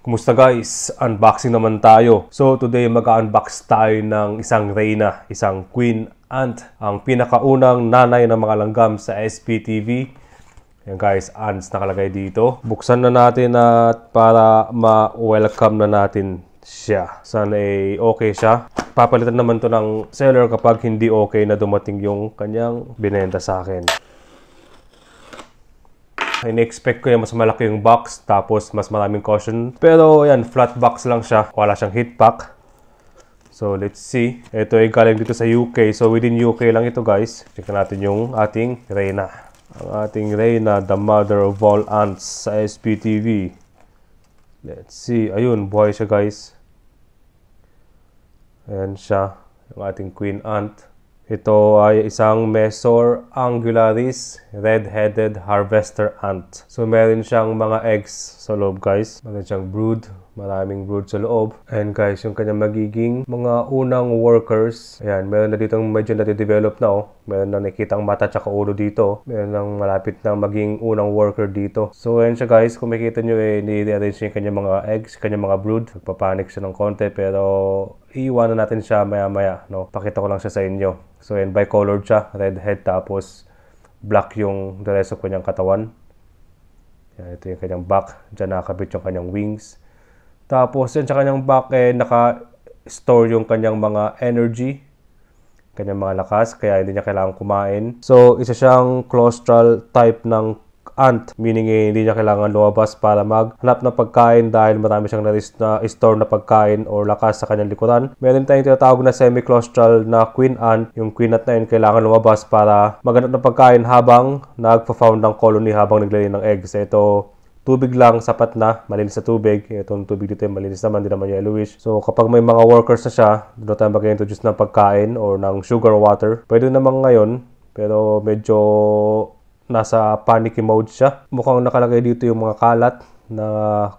Kumusta guys? Unboxing naman tayo. So today mag-unbox tayo ng isang reyna, isang queen ant, ang pinakaunang nanay ng mga langgam sa SPTV. Yan guys, ants nakalagay dito. Buksan na natin at para ma-welcome na natin siya. Sana ay eh, okay siya. Papalitan naman to ng seller kapag hindi okay na dumating yung kanyang binenta sa akin. In-expect ko yung mas malaki yung box, tapos mas maraming caution. Pero yan, flat box lang siya. Wala siyang heat pack. So, let's see. Ito ay galing dito sa UK. So, within UK lang ito, guys. Check natin yung ating Reyna. Ang ating Reyna, the mother of all ants sa SPTV. Let's see. Ayun, buhay siya, guys. Ayan siya. Yung ating queen ant. Ito ay isang Mesor angularis red-headed harvester ant. So meron siyang mga eggs sa loob guys. Meron siyang brood, maraming brood sa loob. And guys, yung kanya magiging mga unang workers. Ayan, meron na dito medyo nade-develop na oh. Meron na nakitang mata tsaka ulo dito. Meron nang malapit na maging unang worker dito. So ayan siya guys, kung makikita nyo eh, ni-rearrange niya yung kanyang mga eggs, kanya mga brood. Nagpapanik siya ng konti pero iiwanan natin siya maya-maya. No? Pakita ko lang siya sa inyo. So, and bicolored siya, head, tapos black yung the rest of kanyang katawan. Yan, ito yung kanyang back. Diyan nakakabit yung kanyang wings. Tapos, yan sa kanyang back, eh, naka-store yung kanyang mga energy, kanyang mga lakas, kaya hindi niya kailangan kumain. So, isa siyang claustral type ng ant, meaning eh, hindi niya kailangan lumabas para maghanap ng pagkain dahil marami siyang naris na store na pagkain or lakas sa kanyang likuran. Meron tayong tinatawag na semi-claustral na queen ant. Yung queen ant na yun kailangan lumabas para maghanap ng pagkain habang nagpa-found ng colony habang naglalay ng eggs. Ito, tubig lang, sapat na, malinis sa tubig. Itong tubig dito, ay eh, malinis naman, hindi naman yellowish. So, kapag may mga workers na siya, doon tayo mag-introduce ng pagkain or ng sugar water. Pwede naman ngayon, pero medyo nasa panic mode siya. Mukhang nakalagay dito yung mga kalat na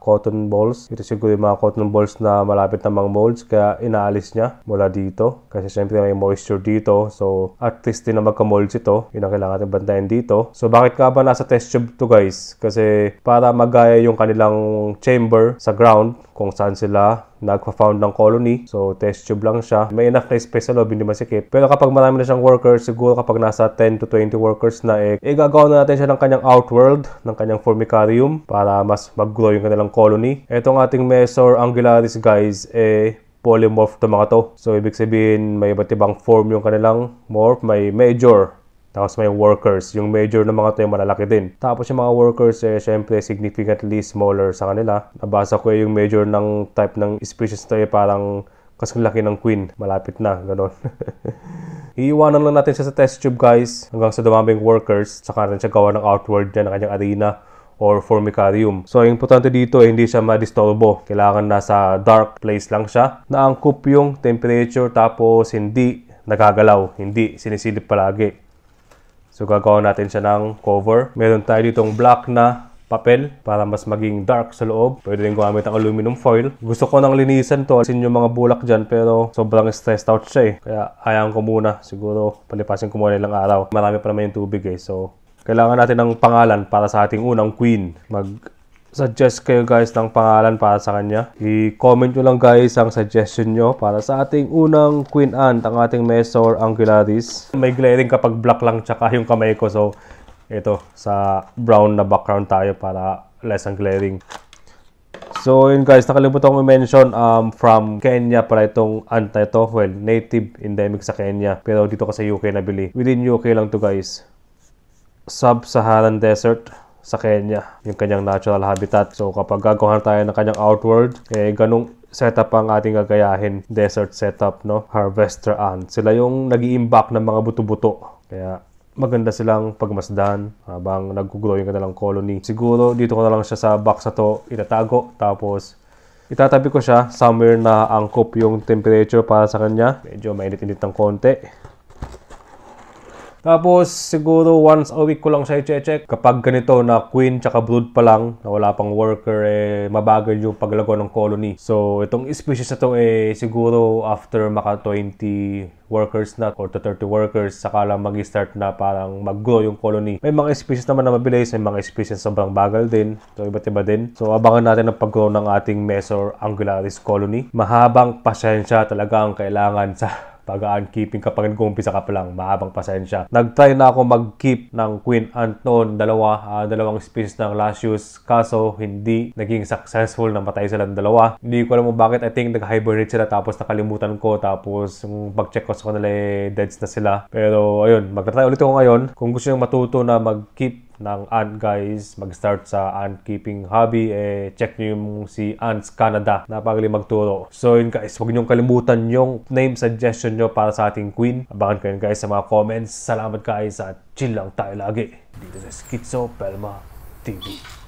cotton balls. Ito siguro yung mga cotton balls na malapit na mga molds kaya inaalis niya mula dito. Kasi syempre may moisture dito. So at least din na magka-molds ito. Yun ang kailangan natin bantayan dito. So bakit nga ba nasa test tube to guys? Kasi para magaya yung kanilang chamber sa ground kung saan sila nagpa-found ng colony. So, test tube lang siya. May enough na space sa loob, hindi masikip. Pero kapag marami na siyang workers, siguro kapag nasa 10 to 20 workers na, eh, eh gagawa na natin siya ng kanyang outworld, ng kanyang formicarium, para mas mag-grow yung kanilang colony. etong ating Mesor angularis, guys, eh, polymorph to mga to. So, ibig sabihin, may iba't ibang form yung kanilang morph. May major, tapos may workers, yung major ng mga to yung malalaki din. Tapos yung mga workers, eh, syempre significantly smaller sa kanila. Nabasa ko eh, yung major ng type ng species to eh, parang kasing laki ng queen. Malapit na, ganun. Iiwanan lang natin siya sa test tube guys hanggang sa dumaming workers. sa natin siya gawa ng outward niya ng kanyang arena or formicarium. So, ang importante dito eh, hindi siya madisturbo. Kailangan nasa dark place lang siya. Naangkop yung temperature tapos hindi nagagalaw, hindi sinisilip palagi. So gagawa natin siya ng cover. Meron tayo ditong black na papel para mas maging dark sa loob. Pwede rin gumamit ng aluminum foil. Gusto ko nang linisan to kasi yung mga bulak dyan pero sobrang stressed out siya eh. Kaya ayaw ko muna. Siguro palipasin ko muna ilang araw. Marami pa naman yung tubig eh. So kailangan natin ng pangalan para sa ating unang queen. Mag suggest kayo guys ng pangalan para sa kanya. I-comment nyo lang guys ang suggestion nyo para sa ating unang Queen Ant, ang ating Mesor Angularis. May glaring kapag black lang tsaka yung kamay ko. So, ito, sa brown na background tayo para less ang glaring. So, yun guys, nakalimutan ko i-mention um, from Kenya para itong ant ito. Well, native endemic sa Kenya. Pero dito kasi UK nabili. Within UK lang to guys. Sub-Saharan Desert sa Kenya, yung kanyang natural habitat. So kapag gagawa tayo ng kanyang outward, eh ganung setup ang ating gagayahin, desert setup, no? Harvester ant. Sila yung nag iimbak ng mga buto-buto. Kaya maganda silang pagmasdan habang nag-grow yung kanilang colony. Siguro dito ko na lang siya sa box na to itatago tapos itatabi ko siya somewhere na angkop yung temperature para sa kanya. Medyo mainit-init ng konti. Tapos siguro once a week ko lang siya i-check. Kapag ganito na queen tsaka brood pa lang, na wala pang worker, eh, mabagal yung paglago ng colony. So itong species na to eh siguro after maka 20 workers na or to 30 workers, saka lang mag-start na parang mag-grow yung colony. May mga species naman na mabilis, may mga species na sobrang bagal din. So iba't iba din. So abangan natin ang pag-grow ng ating Mesor angularis colony. Mahabang pasensya talaga ang kailangan sa pag keeping kapag nag-umpisa ka pa lang, mahabang pasensya. Nagtry na ako mag-keep ng Queen Anton, dalawa, uh, dalawang species ng Latius, kaso hindi naging successful, na namatay silang dalawa. Hindi ko alam mo bakit, I think nag-hibernate sila tapos nakalimutan ko, tapos yung pag-check ko sa kanila, eh, deads na sila. Pero ayun, magtatry ulit ako ngayon. Kung gusto nyo matuto na mag-keep ng ant guys, mag-start sa ant keeping hobby, eh check niyo yung si Ants Canada. Napakali magturo. So yun guys, huwag nyo kalimutan yung name suggestion nyo para sa ating queen. Abangan ko yun guys sa mga comments. Salamat guys at chill lang tayo lagi. Dito sa Schizo Pelma TV.